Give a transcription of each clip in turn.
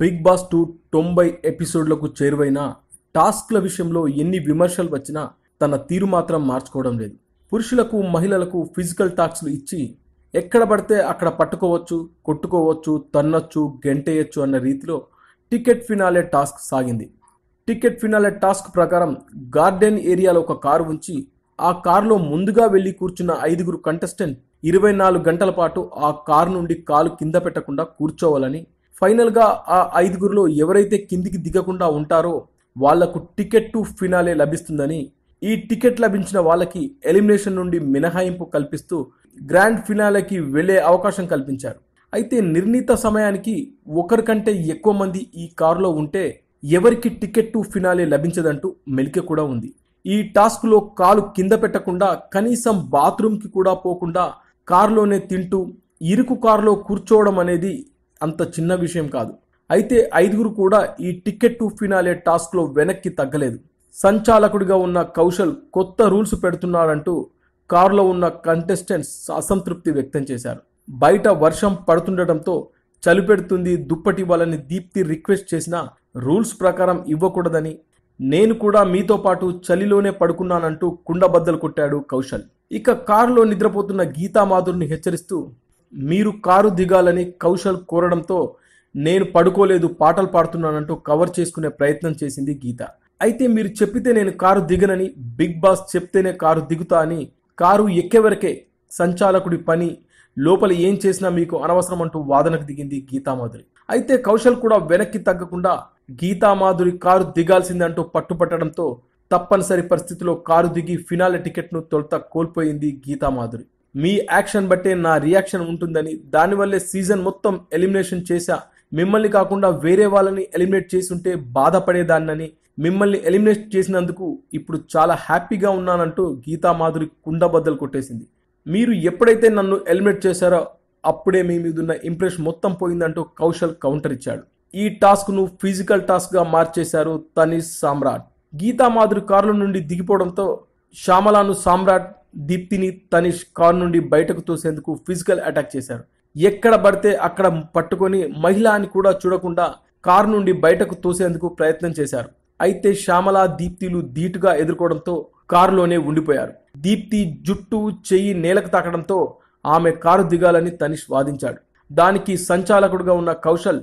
big boss two తొంభై ఎపిసోడ్లకు చేరువైన టాస్క్ల విషయంలో ఎన్ని విమర్శలు వచ్చినా తన తీరు మాత్రం మార్చుకోవడం లేదు పురుషులకు మహిళలకు ఫిజికల్ టాస్క్లు ఇచ్చి ఎక్కడ పడితే అక్కడ పట్టుకోవచ్చు కొట్టుకోవచ్చు తన్నొచ్చు గెంటేయచ్చు అన్న రీతిలో టికెట్ ఫినాలే టాస్క్ సాగింది టికెట్ ఫినాలే టాస్క్ ప్రకారం గార్డెన్ ఏరియాలో ఒక కారు ఉంచి ఆ కారులో ముందుగా వెళ్ళి కూర్చున్న ఐదుగురు కంటెస్టెంట్ ఇరవై నాలుగు గంటల పాటు ఆ కారు నుండి కాలు కింద పెట్టకుండా కూర్చోవాలని ఫైనల్గా ఆ ఐదుగురిలో ఎవరైతే కిందికి దిగకుండా ఉంటారో వాళ్లకు టికెట్ టు ఫినాలే లభిస్తుందని ఈ టికెట్ లభించిన వాళ్ళకి ఎలిమినేషన్ నుండి మినహాయింపు కల్పిస్తూ గ్రాండ్ ఫినాలేకి వెళ్లే అవకాశం కల్పించారు అయితే నిర్ణీత సమయానికి ఒకరికంటే ఎక్కువ మంది ఈ కారులో ఉంటే ఎవరికి టికెట్ టు ఫినాలే లభించదంటూ మెలిక కూడా ఉంది ఈ టాస్క్లో కాలు కింద పెట్టకుండా కనీసం బాత్రూమ్కి కూడా పోకుండా కారులోనే తింటూ ఇరుకు కారులో కూర్చోవడం అనేది అంత చిన్న విషయం కాదు అయితే ఐదుగురు కూడా ఈ టికెట్ టు ఫినాలే టాస్క్లో వెనక్కి తగ్గలేదు సంచాలకుడిగా ఉన్న కౌశల్ కొత్త రూల్స్ పెడుతున్నాడంటూ కారులో ఉన్న కంటెస్టెంట్స్ అసంతృప్తి వ్యక్తం చేశారు బయట వర్షం పడుతుండటంతో చలి పెడుతుంది దుప్పటి వాళ్ళని దీప్తి రిక్వెస్ట్ చేసినా రూల్స్ ప్రకారం ఇవ్వకూడదని నేను కూడా మీతో పాటు చలిలోనే పడుకున్నానంటూ కుండబద్దలు కొట్టాడు కౌశల్ ఇక కారులో నిద్రపోతున్న గీతామాధుర్ని హెచ్చరిస్తూ మీరు కారు దిగాలని కౌశల్ కోరడంతో నేను పడుకోలేదు పాటలు పాడుతున్నానంటూ కవర్ చేసుకునే ప్రయత్నం చేసింది గీత అయితే మీరు చెప్పితే నేను కారు దిగనని బిగ్ బాస్ చెప్తేనే కారు దిగుతా అని కారు ఎక్కేవరకే సంచాలకుడి పని లోపల ఏం చేసినా మీకు అనవసరం అంటూ వాదనకు దిగింది గీతామాధురి అయితే కౌశల్ కూడా వెనక్కి తగ్గకుండా గీతామాధురి కారు దిగాల్సిందంటూ పట్టుపట్టడంతో తప్పనిసరి పరిస్థితిలో కారు దిగి ఫినాల టికెట్ను తొలుత కోల్పోయింది గీతామాధురి మీ యాక్షన్ బట్టే నా రియాక్షన్ ఉంటుందని దానివల్లే సీజన్ మొత్తం ఎలిమినేషన్ చేశా మిమ్మల్ని కాకుండా వేరే వాళ్ళని ఎలిమినేట్ చేస్తుంటే బాధపడేదాన్నని మిమ్మల్ని ఎలిమినేట్ చేసినందుకు ఇప్పుడు చాలా హ్యాపీగా ఉన్నానంటూ గీతా మాధురి కుండబద్దలు కొట్టేసింది మీరు ఎప్పుడైతే నన్ను ఎలిమినేట్ చేశారో అప్పుడే మీ మీద ఉన్న ఇంప్రెషన్ మొత్తం పోయిందంటూ కౌశల్ కౌంటర్ ఇచ్చాడు ఈ టాస్క్ను ఫిజికల్ టాస్క్గా మార్చేశారు తనీష్ సామ్రాట్ గీతా మాధురి కారుల నుండి దిగిపోవడంతో శ్యామలాను సామ్రాట్ దీప్తిని తనిష్ కారు నుండి బయటకు తోసేందుకు ఫిజికల్ అటాక్ చేశారు ఎక్కడ పడితే అక్కడ పట్టుకొని మహిళ అని కూడా చూడకుండా కారు నుండి బయటకు తోసేందుకు ప్రయత్నం చేశారు అయితే శ్యామల దీప్తిలు ధీటుగా ఎదుర్కోవడంతో కారులోనే ఉండిపోయారు దీప్తి జుట్టు చెయ్యి నేలకు తాకడంతో ఆమె కారు దిగాలని తనిష్ వాదించాడు దానికి సంచాలకుడుగా ఉన్న కౌశల్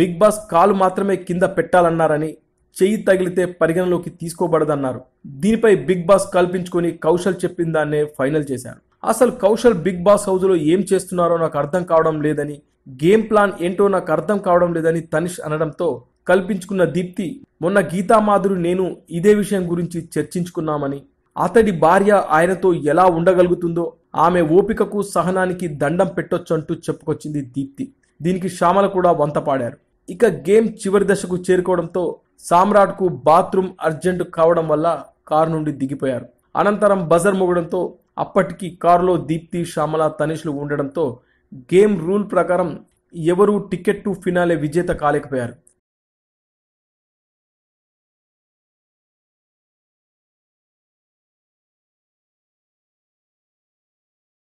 బిగ్ బాస్ కాలు మాత్రమే కింద పెట్టాలన్నారని చెయ్యి తగిలితే పరిగణలోకి తీసుకోబడదన్నారు దీనిపై బిగ్ బాస్ కల్పించుకొని కౌశల్ చెప్పిన దాన్నే ఫైనల్ చేశారు అసలు కౌశల్ బిగ్ బాస్ హౌస్లో ఏం చేస్తున్నారో నాకు అర్థం కావడం లేదని గేమ్ ప్లాన్ ఏంటో నాకు అర్థం కావడం లేదని తనిష్ అనడంతో కల్పించుకున్న దీప్తి మొన్న గీతామాధురు నేను ఇదే విషయం గురించి చర్చించుకున్నామని అతడి భార్య ఆయనతో ఎలా ఉండగలుగుతుందో ఆమె ఓపికకు సహనానికి దండం పెట్టొచ్చు అంటూ చెప్పుకొచ్చింది దీప్తి దీనికి శ్యామల కూడా వంతపాడారు ఇక గేమ్ చివరి దశకు చేరుకోవడంతో సామ్రాట్కు బాత్రూమ్ అర్జెంటు కావడం వల్ల కారు నుండి దిగిపోయారు అనంతరం బజర్ మొగడంతో అప్పటికి కారులో దీప్తి శ్యామల తనిష్లు ఉండడంతో గేమ్ రూల్ ప్రకారం ఎవరూ టికెట్ టు ఫినాలే విజేత కాలేకపోయారు